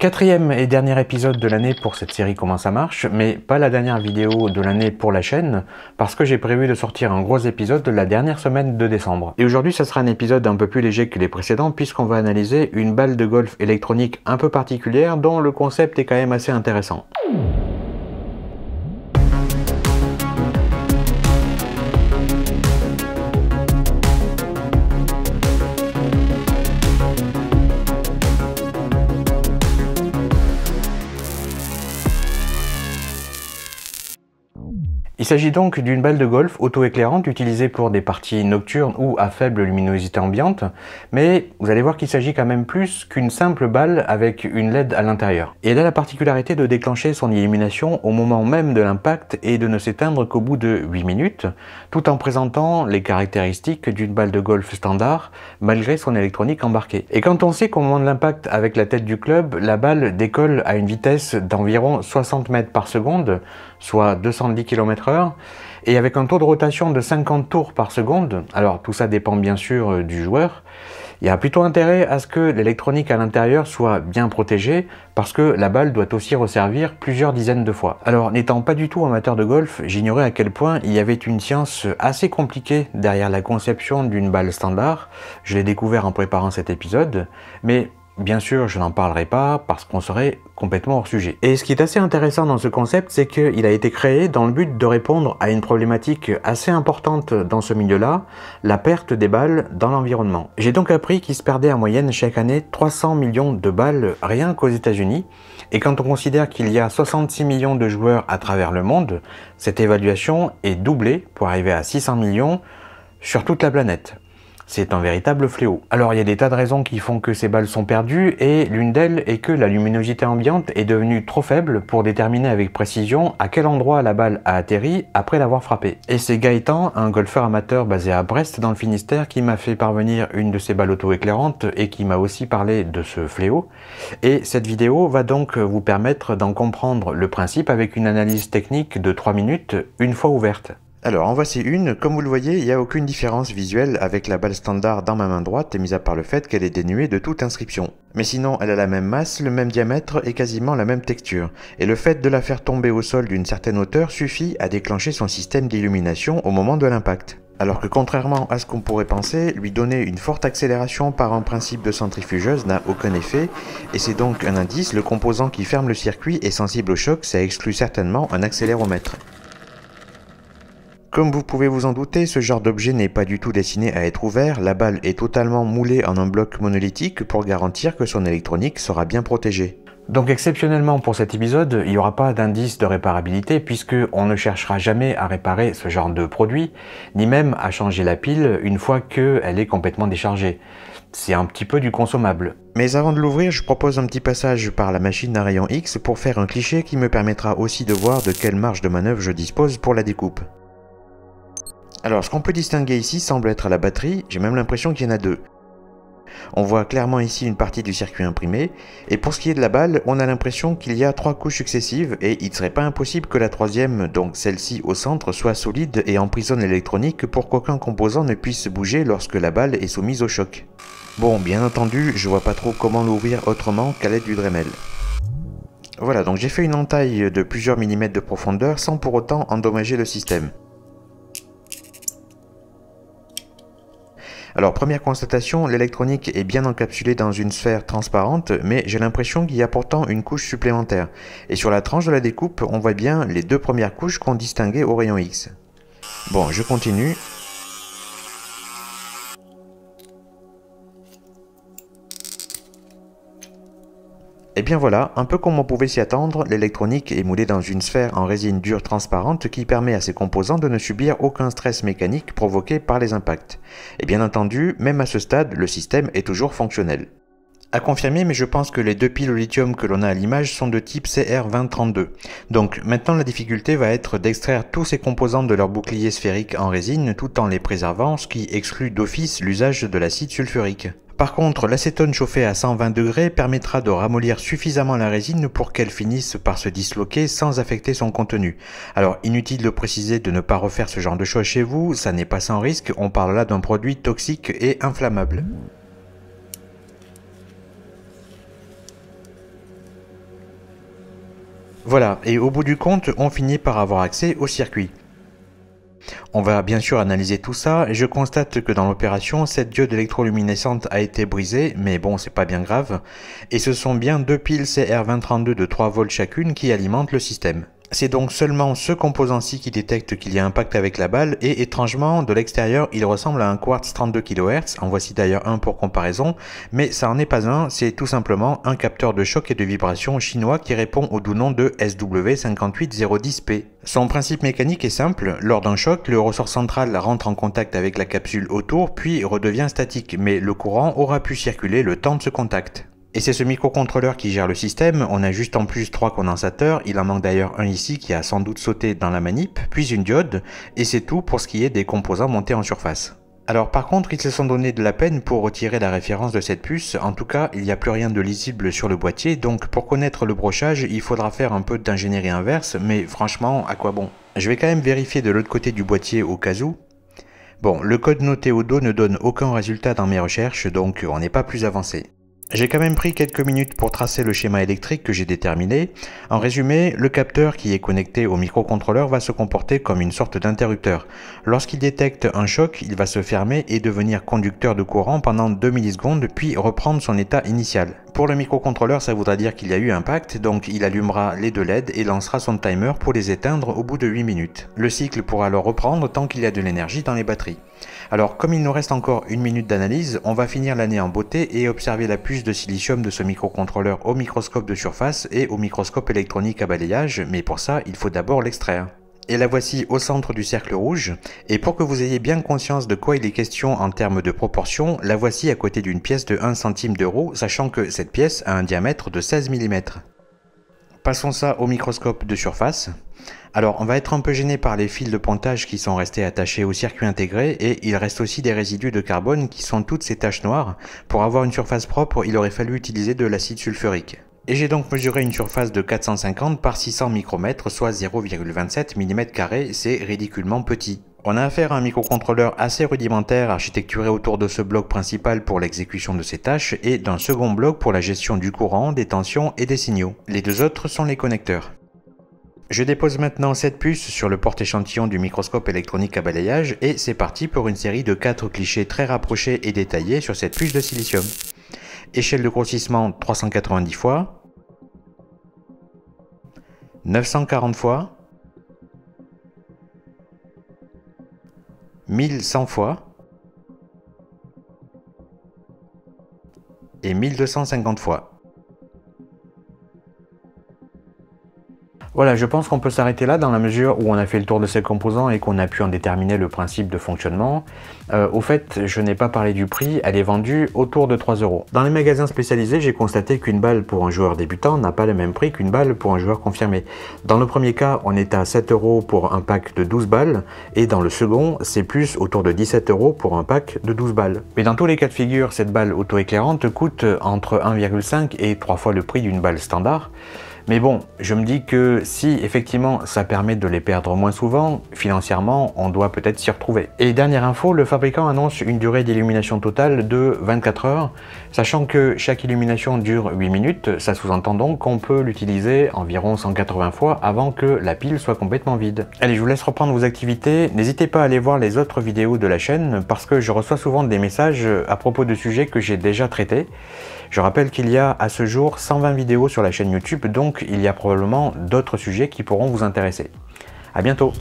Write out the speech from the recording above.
Quatrième et dernier épisode de l'année pour cette série Comment ça marche, mais pas la dernière vidéo de l'année pour la chaîne, parce que j'ai prévu de sortir un gros épisode de la dernière semaine de décembre. Et aujourd'hui, ça sera un épisode un peu plus léger que les précédents, puisqu'on va analyser une balle de golf électronique un peu particulière dont le concept est quand même assez intéressant. Il s'agit donc d'une balle de golf auto-éclairante utilisée pour des parties nocturnes ou à faible luminosité ambiante, mais vous allez voir qu'il s'agit quand même plus qu'une simple balle avec une LED à l'intérieur. elle a la particularité de déclencher son illumination au moment même de l'impact et de ne s'éteindre qu'au bout de 8 minutes, tout en présentant les caractéristiques d'une balle de golf standard malgré son électronique embarquée. Et quand on sait qu'au moment de l'impact avec la tête du club, la balle décolle à une vitesse d'environ 60 mètres par seconde, soit 210 km/h, et avec un taux de rotation de 50 tours par seconde, alors tout ça dépend bien sûr euh, du joueur, il y a plutôt intérêt à ce que l'électronique à l'intérieur soit bien protégée parce que la balle doit aussi resservir plusieurs dizaines de fois. Alors n'étant pas du tout amateur de golf, j'ignorais à quel point il y avait une science assez compliquée derrière la conception d'une balle standard. Je l'ai découvert en préparant cet épisode, mais Bien sûr, je n'en parlerai pas parce qu'on serait complètement hors sujet. Et ce qui est assez intéressant dans ce concept, c'est qu'il a été créé dans le but de répondre à une problématique assez importante dans ce milieu-là, la perte des balles dans l'environnement. J'ai donc appris qu'il se perdait en moyenne chaque année 300 millions de balles rien qu'aux États-Unis, et quand on considère qu'il y a 66 millions de joueurs à travers le monde, cette évaluation est doublée pour arriver à 600 millions sur toute la planète. C'est un véritable fléau. Alors il y a des tas de raisons qui font que ces balles sont perdues et l'une d'elles est que la luminosité ambiante est devenue trop faible pour déterminer avec précision à quel endroit la balle a atterri après l'avoir frappée. Et c'est Gaëtan, un golfeur amateur basé à Brest dans le Finistère, qui m'a fait parvenir une de ces balles auto-éclairantes et qui m'a aussi parlé de ce fléau. Et cette vidéo va donc vous permettre d'en comprendre le principe avec une analyse technique de 3 minutes une fois ouverte. Alors en voici une, comme vous le voyez, il n'y a aucune différence visuelle avec la balle standard dans ma main droite, mis à part le fait qu'elle est dénuée de toute inscription. Mais sinon elle a la même masse, le même diamètre et quasiment la même texture, et le fait de la faire tomber au sol d'une certaine hauteur suffit à déclencher son système d'illumination au moment de l'impact. Alors que contrairement à ce qu'on pourrait penser, lui donner une forte accélération par un principe de centrifugeuse n'a aucun effet, et c'est donc un indice, le composant qui ferme le circuit est sensible au choc, ça exclut certainement un accéléromètre. Comme vous pouvez vous en douter, ce genre d'objet n'est pas du tout destiné à être ouvert, la balle est totalement moulée en un bloc monolithique pour garantir que son électronique sera bien protégée. Donc exceptionnellement pour cet épisode, il n'y aura pas d'indice de réparabilité puisque on ne cherchera jamais à réparer ce genre de produit, ni même à changer la pile une fois qu'elle est complètement déchargée. C'est un petit peu du consommable. Mais avant de l'ouvrir, je propose un petit passage par la machine à rayon X pour faire un cliché qui me permettra aussi de voir de quelle marge de manœuvre je dispose pour la découpe. Alors, ce qu'on peut distinguer ici semble être la batterie, j'ai même l'impression qu'il y en a deux. On voit clairement ici une partie du circuit imprimé, et pour ce qui est de la balle, on a l'impression qu'il y a trois couches successives, et il ne serait pas impossible que la troisième, donc celle-ci au centre, soit solide et en prison électronique pour qu'aucun composant ne puisse bouger lorsque la balle est soumise au choc. Bon, bien entendu, je vois pas trop comment l'ouvrir autrement qu'à l'aide du Dremel. Voilà, donc j'ai fait une entaille de plusieurs millimètres de profondeur sans pour autant endommager le système. Alors première constatation, l'électronique est bien encapsulée dans une sphère transparente, mais j'ai l'impression qu'il y a pourtant une couche supplémentaire. Et sur la tranche de la découpe, on voit bien les deux premières couches qu'on distinguait au rayon X. Bon, je continue. Et eh bien voilà, un peu comme on pouvait s'y attendre, l'électronique est moulée dans une sphère en résine dure transparente qui permet à ses composants de ne subir aucun stress mécanique provoqué par les impacts. Et bien entendu, même à ce stade, le système est toujours fonctionnel. À confirmer, mais je pense que les deux piles au lithium que l'on a à l'image sont de type CR2032. Donc maintenant la difficulté va être d'extraire tous ces composants de leur bouclier sphérique en résine tout en les préservant, ce qui exclut d'office l'usage de l'acide sulfurique. Par contre, l'acétone chauffé à 120 degrés permettra de ramollir suffisamment la résine pour qu'elle finisse par se disloquer sans affecter son contenu. Alors, inutile de préciser de ne pas refaire ce genre de choses chez vous, ça n'est pas sans risque, on parle là d'un produit toxique et inflammable. Voilà, et au bout du compte, on finit par avoir accès au circuit. On va bien sûr analyser tout ça et je constate que dans l'opération, cette diode électroluminescente a été brisée, mais bon, c'est pas bien grave. Et ce sont bien deux piles CR2032 de 3 volts chacune qui alimentent le système. C'est donc seulement ce composant-ci qui détecte qu'il y a un impact avec la balle et étrangement, de l'extérieur, il ressemble à un quartz 32 kHz, en voici d'ailleurs un pour comparaison, mais ça n'en est pas un, c'est tout simplement un capteur de choc et de vibration chinois qui répond au doux nom de SW58010P. Son principe mécanique est simple, lors d'un choc, le ressort central rentre en contact avec la capsule autour puis redevient statique, mais le courant aura pu circuler le temps de ce contact. Et c'est ce microcontrôleur qui gère le système, on a juste en plus trois condensateurs, il en manque d'ailleurs un ici qui a sans doute sauté dans la manip, puis une diode, et c'est tout pour ce qui est des composants montés en surface. Alors par contre, ils se sont donné de la peine pour retirer la référence de cette puce, en tout cas, il n'y a plus rien de lisible sur le boîtier, donc pour connaître le brochage, il faudra faire un peu d'ingénierie inverse, mais franchement, à quoi bon Je vais quand même vérifier de l'autre côté du boîtier au cas où. Bon, le code noté au dos ne donne aucun résultat dans mes recherches, donc on n'est pas plus avancé. J'ai quand même pris quelques minutes pour tracer le schéma électrique que j'ai déterminé. En résumé, le capteur qui est connecté au microcontrôleur va se comporter comme une sorte d'interrupteur. Lorsqu'il détecte un choc, il va se fermer et devenir conducteur de courant pendant 2 millisecondes puis reprendre son état initial. Pour le microcontrôleur, ça voudra dire qu'il y a eu impact, donc il allumera les deux LED et lancera son timer pour les éteindre au bout de 8 minutes. Le cycle pourra alors reprendre tant qu'il y a de l'énergie dans les batteries. Alors comme il nous reste encore une minute d'analyse, on va finir l'année en beauté et observer la puce de silicium de ce microcontrôleur au microscope de surface et au microscope électronique à balayage, mais pour ça il faut d'abord l'extraire et la voici au centre du cercle rouge. Et pour que vous ayez bien conscience de quoi il est question en termes de proportion, la voici à côté d'une pièce de 1 centime d'euro, sachant que cette pièce a un diamètre de 16 mm. Passons ça au microscope de surface. Alors, on va être un peu gêné par les fils de pontage qui sont restés attachés au circuit intégré et il reste aussi des résidus de carbone qui sont toutes ces taches noires. Pour avoir une surface propre, il aurait fallu utiliser de l'acide sulfurique. Et j'ai donc mesuré une surface de 450 par 600 micromètres, soit 0,27 mm, c'est ridiculement petit. On a affaire à un microcontrôleur assez rudimentaire architecturé autour de ce bloc principal pour l'exécution de ses tâches et d'un second bloc pour la gestion du courant, des tensions et des signaux. Les deux autres sont les connecteurs. Je dépose maintenant cette puce sur le porte-échantillon du microscope électronique à balayage et c'est parti pour une série de 4 clichés très rapprochés et détaillés sur cette puce de silicium. Échelle de grossissement 390 fois, 940 fois, 1100 fois et 1250 fois. Voilà, je pense qu'on peut s'arrêter là dans la mesure où on a fait le tour de ces composants et qu'on a pu en déterminer le principe de fonctionnement. Euh, au fait, je n'ai pas parlé du prix, elle est vendue autour de 3 euros. Dans les magasins spécialisés, j'ai constaté qu'une balle pour un joueur débutant n'a pas le même prix qu'une balle pour un joueur confirmé. Dans le premier cas, on est à 7 euros pour un pack de 12 balles et dans le second, c'est plus autour de 17 euros pour un pack de 12 balles. Mais dans tous les cas de figure, cette balle auto-éclairante coûte entre 1,5 et 3 fois le prix d'une balle standard. Mais bon, je me dis que si effectivement ça permet de les perdre moins souvent, financièrement, on doit peut-être s'y retrouver. Et dernière info, le fabricant annonce une durée d'illumination totale de 24 heures, sachant que chaque illumination dure 8 minutes, ça sous-entend donc qu'on peut l'utiliser environ 180 fois avant que la pile soit complètement vide. Allez, je vous laisse reprendre vos activités, n'hésitez pas à aller voir les autres vidéos de la chaîne parce que je reçois souvent des messages à propos de sujets que j'ai déjà traités. Je rappelle qu'il y a à ce jour 120 vidéos sur la chaîne YouTube, donc il y a probablement d'autres sujets qui pourront vous intéresser. A bientôt